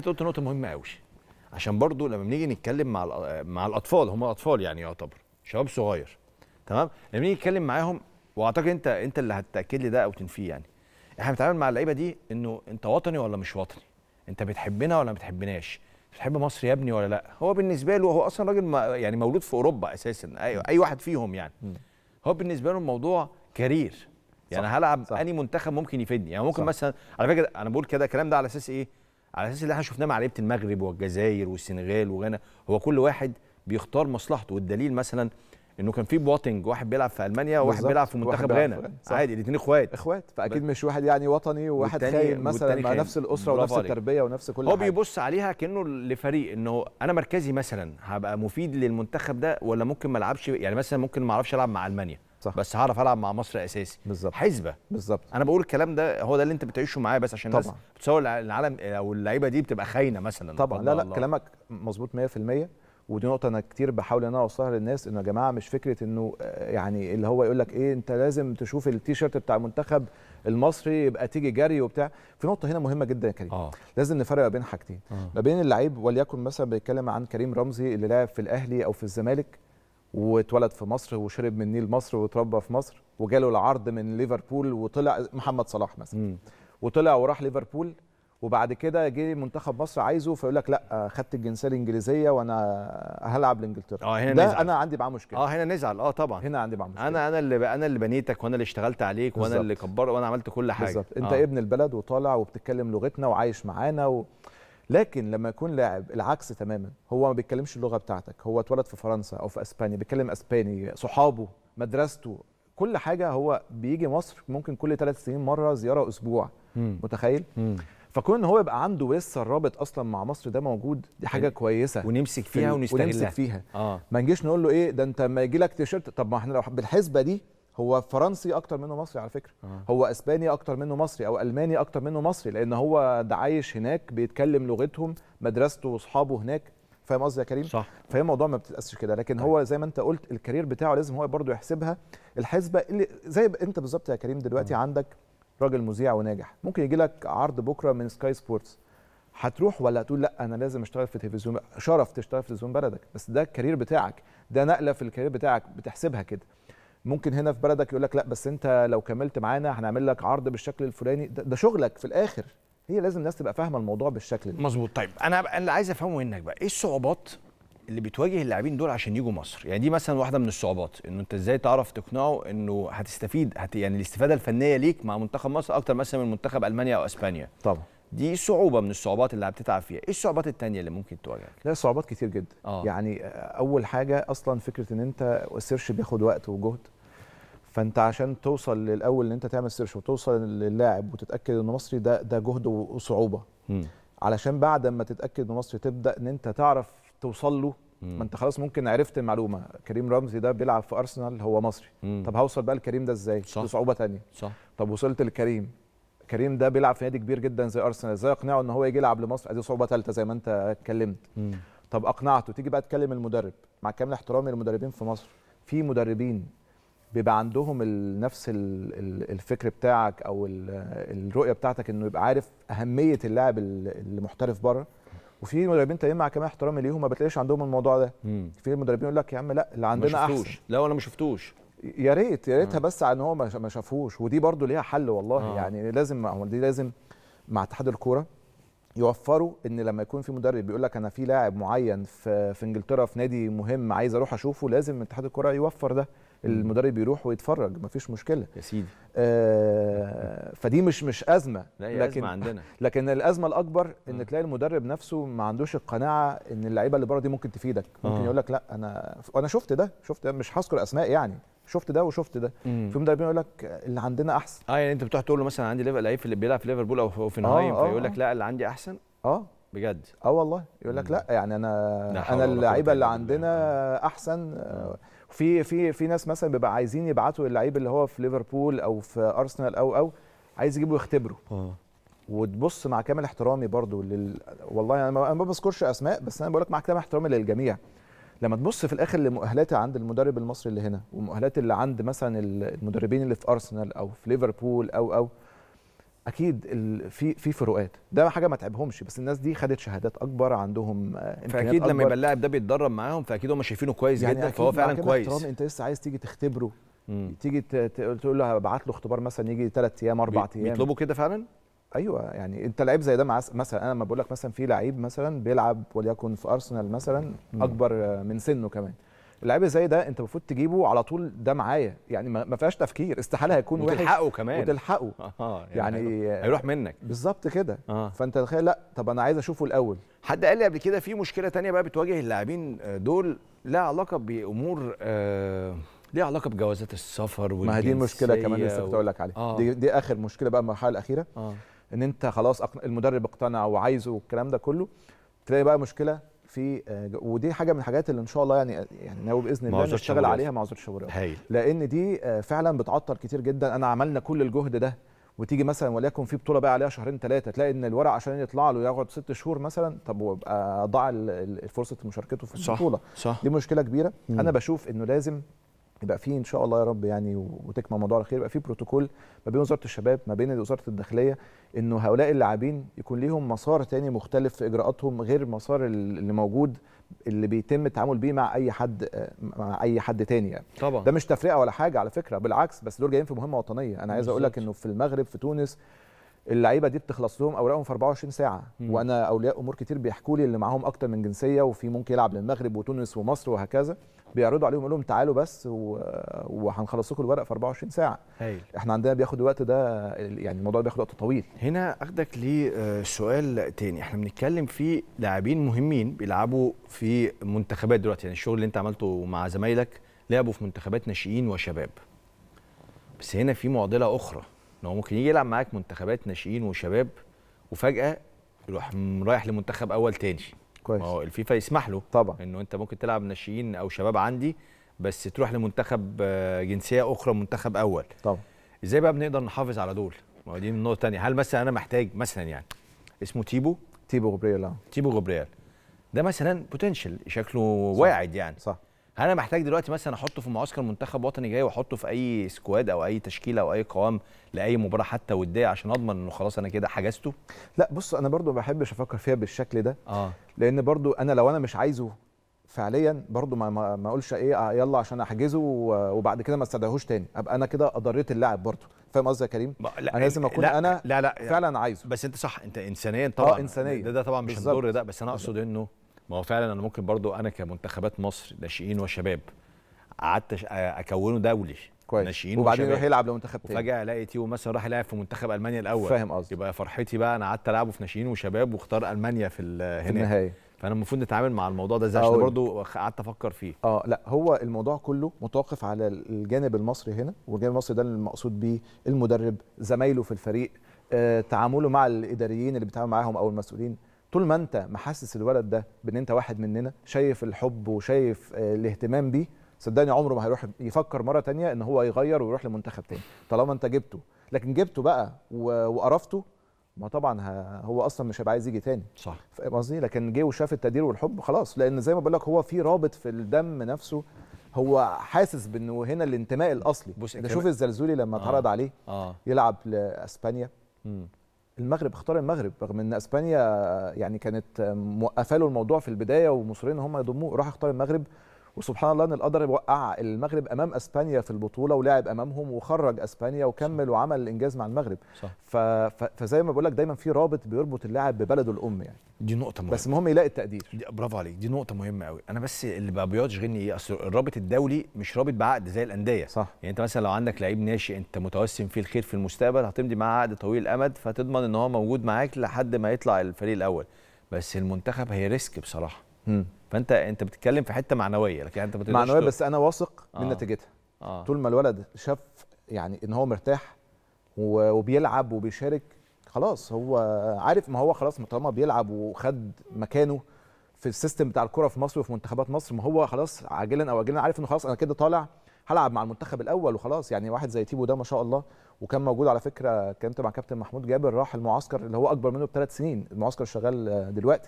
انت قلت نقطه مهمه قوي عشان برضو لما بنيجي نتكلم مع مع الاطفال هم اطفال يعني يعتبر شباب صغير تمام لما بنيجي نتكلم معاهم واعتقد انت انت اللي هتاكد لي ده او تنفيه يعني احنا بنتعامل مع اللعيبه دي انه انت وطني ولا مش وطني انت بتحبنا ولا ما بتحبناش بتحب مصر يا ابني ولا لا هو بالنسبه له هو اصلا راجل يعني مولود في اوروبا اساسا اي اي واحد فيهم يعني هو بالنسبه له الموضوع كارير يعني صح. هلعب اني منتخب ممكن يفيدني يعني ممكن صح. مثلا على فكره انا بقول كده الكلام ده على اساس ايه على اساس اللي احنا شفناه مع لعيبه المغرب والجزائر والسنغال وغانا هو كل واحد بيختار مصلحته والدليل مثلا انه كان في بوتنج واحد بيلعب في المانيا وواحد بيلعب في منتخب غانا عادي الاثنين اخوات اخوات فاكيد مش واحد يعني وطني وواحد خاين مثلا مع نفس الاسره ونفس التربيه ونفس كل هو حاجه هو بيبص عليها كانه لفريق انه انا مركزي مثلا هبقى مفيد للمنتخب ده ولا ممكن ما العبش يعني مثلا ممكن ما اعرفش العب مع المانيا صح. بس هعرف العب مع مصر اساسي بالظبط حسبه بالظبط انا بقول الكلام ده هو ده اللي انت بتعيشه معايا بس عشان طبعا بتصور العالم او اللعيبه دي بتبقى خاينه مثلا طبعا لا لا كلامك مظبوط 100% ودي نقطه انا كتير بحاول ان انا اوصلها للناس انه يا جماعه مش فكره انه آه، يعني اللي هو يقول لك ايه انت لازم تشوف التيشيرت بتاع المنتخب المصري يبقى تيجي جري وبتاع في نقطه هنا مهمه جدا يا كريم آه. لازم نفرق ما بين حاجتين آه. ما بين اللعيب وليكن مثلا بيتكلم عن كريم رمزي اللي لعب في الاهلي او في الزمالك واتولد في مصر وشرب من نيل مصر واتربى في مصر وجاله العرض من ليفربول وطلع محمد صلاح مثلا وطلع وراح ليفربول وبعد كده جه منتخب مصر عايزه فيقول لك لا خدت الجنسيه الانجليزيه وانا هلعب لانجلترا اه هنا ده نزعل. انا عندي معاه مشكله اه هنا نزعل اه طبعا هنا عندي معاه مشكله انا انا اللي انا اللي بنيتك وانا اللي اشتغلت عليك وانا بالزبط. اللي كبرت وانا عملت كل حاجه بالظبط انت آه. ابن البلد وطالع وبتتكلم لغتنا وعايش معانا و... لكن لما يكون لاعب العكس تماما هو ما بيتكلمش اللغه بتاعتك هو اتولد في فرنسا او في اسبانيا بيتكلم اسباني صحابه مدرسته كل حاجه هو بيجي مصر ممكن كل ثلاث سنين مره زياره اسبوع مم. متخيل مم. فكون ان هو يبقى عنده لسه الرابط اصلا مع مصر ده موجود دي حاجه كويسه ونمسك فيها ونستغلها ونمسك فيها آه. ما نجيش نقول له ايه ده انت ما يجي لك تيشيرت طب ما احنا لو بالحسبه دي هو فرنسي اكتر منه مصري على فكره آه. هو اسباني اكتر منه مصري او الماني اكتر منه مصري لان هو ده عايش هناك بيتكلم لغتهم مدرسته واصحابه هناك فاهم قصدي يا كريم صح فهي الموضوع ما بتتاسش كده لكن هو أيوة. زي ما انت قلت الكارير بتاعه لازم هو برضه يحسبها الحسبه اللي زي انت بالظبط يا كريم دلوقتي آه. عندك راجل مذيع وناجح ممكن يجي لك عرض بكره من سكاي سبورتس هتروح ولا هتقول لا انا لازم اشتغل في تلفزيون شرف تشتغل في تلفزيون بلدك بس ده الكارير بتاعك ده نقله في الكارير بتاعك بتحسبها كده ممكن هنا في بلدك يقول لك لا بس انت لو كملت معانا هنعمل لك عرض بالشكل الفلاني ده, ده شغلك في الاخر هي لازم الناس تبقى فاهمه الموضوع بالشكل ده مظبوط طيب انا اللي عايز افهمه منك بقى ايه الصعوبات اللي بتواجه اللاعبين دول عشان يجوا مصر يعني دي مثلا واحده من الصعوبات انه انت ازاي تعرف تقنعه انه هتستفيد هت يعني الاستفاده الفنيه ليك مع منتخب مصر اكتر مثلا من منتخب المانيا او اسبانيا طبعا دي صعوبه من الصعوبات اللي بتتعب فيها ايه الصعوبات التانية اللي ممكن تواجهك لا صعوبات كتير جدا آه. يعني اول حاجه اصلا فكره ان انت السيرش بياخد وقت وجهد فانت عشان توصل للاول ان انت تعمل سيرش وتوصل للاعب وتتاكد انه مصري ده ده جهد وصعوبه م. علشان بعد ما تتاكد انه مصري تبدا ان انت تعرف توصل له ما انت خلاص ممكن عرفت المعلومه كريم رمزي ده بيلعب في ارسنال هو مصري مم. طب هوصل بقى لكريم ده ازاي صح. دي صعوبه ثانيه صح طب وصلت لكريم كريم ده بيلعب في نادي كبير جدا زي ارسنال ازاي اقنعه ان هو يجي يلعب لمصر ادي صعوبه ثالثه زي ما انت اتكلمت طب اقنعته تيجي بقى تكلم المدرب مع كامل احترامي للمدربين في مصر في مدربين بيبقى عندهم نفس الفكر بتاعك او الرؤيه بتاعتك انه يبقى عارف اهميه اللاعب اللي محترف بره وفي مدربين تانيين مع كمان احترامي ليهم ما بتلاقيش عندهم الموضوع ده في مدربين يقول لك يا عم لا اللي عندنا ما شفتوش. احسن لا انا ما شفتوش يا ريت يا ريتها بس ان هو ما شافوش ودي برضو ليها حل والله آه. يعني لازم دي لازم مع اتحاد الكوره يوفروا ان لما يكون في مدرب بيقول لك انا في لاعب معين في في انجلترا في نادي مهم عايز اروح اشوفه لازم اتحاد الكوره يوفر ده المدرب يروح ويتفرج مفيش مشكله يا سيدي آه فدي مش مش ازمه لا هي لكن أزمة عندنا لكن الازمه الاكبر ان آه. تلاقي المدرب نفسه ما عندوش القناعه ان اللعيبه اللي بره دي ممكن تفيدك ممكن آه. يقول لك لا انا انا شفت ده شفت ده مش هذكر اسماء يعني شفت ده وشفت ده مم. في مدربين يقول لك اللي عندنا احسن اه يعني انت بتروح تقول له مثلا عندي لعيب اللي بيلعب في ليفربول او في هوفنهايم آه آه فيقول لك آه. لا اللي عندي احسن اه بجد اه والله يقول لك لا يعني انا انا اللعيبه اللي عندنا احسن في في في ناس مثلا بيبقى عايزين يبعتوا اللعيب اللي هو في ليفربول او في ارسنال او او عايز يجيبه يختبره آه. وتبص مع كامل احترامي برضو لل... والله يعني انا ما بذكرش اسماء بس انا بقول لك مع كامل احترامي للجميع لما تبص في الاخر لمؤهلات عند المدرب المصري اللي هنا ومؤهلات اللي عند مثلا المدربين اللي في ارسنال او في ليفربول او او اكيد في في فروقات ده حاجه ما تعبهمش بس الناس دي خدت شهادات اكبر عندهم آه، امكانيات فاكيد لما يبقى اللاعب ده بيتدرب معاهم فاكيد هم شايفينه كويس يعني جدا فهو فعلا كويس احترام انت لسه عايز تيجي تختبره مم. تيجي تقول له هبعت له اختبار مثلا يجي ثلاث ايام اربع ايام بيطلبوا كده فعلا ايوه يعني انت لعيب زي ده مثلا انا لما بقول لك مثلا في لعيب مثلا بيلعب وليكن في ارسنال مثلا اكبر آه، من سنه كمان اللعيب زي ده انت المفروض تجيبه على طول ده معايا يعني ما فيهاش تفكير استحاله هيكون وحش وتلحقه كمان وتلحقه آه يعني, يعني هيروح منك بالظبط كده آه. فانت تخيل لا طب انا عايز اشوفه الاول حد قال لي قبل كده في مشكله تانية بقى بتواجه اللاعبين آه، دول لها علاقه بامور آه ليها علاقه بجوازات السفر ما هي دي المشكله كمان لسه كنت لك عليها آه. دي, دي اخر مشكله بقى المرحله الاخيره آه. ان انت خلاص المدرب اقتنع وعايزه والكلام ده كله تلاقي بقى مشكله في آه، ودي حاجه من الحاجات اللي ان شاء الله يعني آه، يعني ناوي باذن الله نشتغل عليها مع وزاره الشباب لان دي آه، فعلا بتعطل كتير جدا انا عملنا كل الجهد ده وتيجي مثلا وليكن في بطوله بقى عليها شهرين ثلاثه تلاقي ان الورق عشان يطلع له يقعد ست شهور مثلا طب وابقى ضاع فرصه مشاركته في البطوله صح صح دي مشكله كبيره مم. انا بشوف انه لازم يبقى في ان شاء الله يا رب يعني وتكمل الموضوع على خير يبقى في بروتوكول ما بين وزاره الشباب ما بين وزاره الداخليه انه هؤلاء اللاعبين يكون ليهم مسار تاني مختلف في اجراءاتهم غير المسار اللي موجود اللي بيتم التعامل بيه مع اي حد مع اي حد تاني يعني طبعا ده مش تفرقه ولا حاجه على فكره بالعكس بس دول جايين في مهمه وطنيه انا عايز اقول لك انه في المغرب في تونس اللعيبه دي بتخلص لهم اوراقهم في 24 ساعه مم. وانا اولياء امور كتير بيحكوا لي اللي معاهم اكتر من جنسيه وفي ممكن يلعب للمغرب وتونس ومصر وهكذا بيعرضوا عليهم يقول لهم تعالوا بس وهنخلص لكم الورق في 24 ساعه هيل. احنا عندنا بياخد وقت ده يعني الموضوع بياخد وقت طويل هنا اخدك لسؤال آه، تاني احنا بنتكلم في لاعبين مهمين بيلعبوا في منتخبات دلوقتي يعني الشغل اللي انت عملته مع زمايلك لعبوا في منتخبات ناشئين وشباب بس هنا في معضله اخرى ان هو ممكن يجي يلعب معاك منتخبات ناشئين وشباب وفجاه يروح رايح لمنتخب اول تاني كويس ما هو الفيفا يسمح له طبعا انه انت ممكن تلعب ناشئين او شباب عندي بس تروح لمنتخب آه، جنسيه اخرى منتخب اول طبعا ازاي بقى بنقدر نحافظ على دول ما هو دي من نقطه ثانيه هل مثلا انا محتاج مثلا يعني اسمه تيبو تيبو غبريال آه. تيبو غبريال ده مثلا بوتنشال شكله واعد يعني صح هل انا محتاج دلوقتي مثلا احطه في معسكر منتخب وطني جاي واحطه في اي سكواد او اي تشكيله او اي قوام لاي مباراه حتى وديه عشان اضمن انه خلاص انا كده حجزته لا بص انا برضو ما بحبش افكر فيها بالشكل ده آه. لان برضو انا لو انا مش عايزه فعليا برضو ما ما اقولش ايه آه، يلا عشان احجزه وبعد كده ما استدعيهوش تاني ابقى انا كده اضريت اللاعب برضو فاهم قصدي يا كريم لا انا لازم اكون لا انا لا لا فعلا عايزه بس انت صح انت انسانيا طبعا آه انسانيا ده, ده طبعا مش هنضر ده بس انا اقصد انه ما هو فعلا انا ممكن برضو انا كمنتخبات مصر ناشئين وشباب قعدت اكونه دولي كويس ناشئين وبعدين يروح يلعب لمنتخب تاني وفجاه الاقي تيو مثلا راح يلعب في منتخب المانيا الاول فاهم قصدي يبقى فرحتي بقى انا قعدت العبه في ناشئين وشباب واختار المانيا في هنا النهايه فانا المفروض نتعامل مع الموضوع ده ازاي عشان برضه قعدت افكر فيه اه لا هو الموضوع كله متوقف على الجانب المصري هنا والجانب المصري ده المقصود بيه المدرب زمايله في الفريق آه، تعامله مع الاداريين اللي بيتعامل معاهم او المسؤولين طول ما انت محسس الولد ده بان انت واحد مننا شايف الحب وشايف آه، الاهتمام بيه صدقني عمره ما هيروح يفكر مره تانية ان هو يغير ويروح لمنتخب تاني طالما انت جبته لكن جبته بقى وقرفته ما طبعا هو اصلا مش هيبقى عايز يجي تاني صح فاهم قصدي لكن جه وشاف التقدير والحب خلاص لان زي ما بقول لك هو في رابط في الدم نفسه هو حاسس بانه هنا الانتماء الاصلي بص ده شوف الزلزولي لما آه. اتعرض آه. عليه آه. يلعب لاسبانيا مم. المغرب اختار المغرب رغم ان اسبانيا يعني كانت موقفه له الموضوع في البدايه ومصرين هم يضموه راح اختار المغرب وسبحان الله ان القدر وقع المغرب امام اسبانيا في البطوله ولعب امامهم وخرج اسبانيا وكمل صح. وعمل الانجاز مع المغرب صح. ف... ف... فزي ما بقول لك دايما في رابط بيربط اللاعب ببلده الام يعني دي نقطه مهمه بس المهم يلاقي التقدير برافو عليك دي نقطه مهمه قوي انا بس اللي بقى بيشغلني ايه اصل الرابط الدولي مش رابط بعقد زي الانديه صح يعني انت مثلا لو عندك لعيب ناشئ انت متوسم فيه الخير في المستقبل هتمضي معاه عقد طويل الامد فتضمن ان هو موجود معاك لحد ما يطلع الفريق الاول بس المنتخب هي ريسك بصراحه م. فانت انت بتتكلم في حته معنويه لكن انت معنويه بس انا واثق آه. من نتيجتها آه. طول ما الولد شاف يعني ان هو مرتاح وبيلعب وبيشارك خلاص هو عارف ما هو خلاص طالما بيلعب وخد مكانه في السيستم بتاع الكره في مصر وفي منتخبات مصر ما هو خلاص عاجلا او اجلا عارف انه خلاص انا كده طالع هلعب مع المنتخب الاول وخلاص يعني واحد زي تيبو ده ما شاء الله وكان موجود على فكره اتكلمت مع كابتن محمود جابر راح المعسكر اللي هو اكبر منه بثلاث سنين المعسكر شغال دلوقتي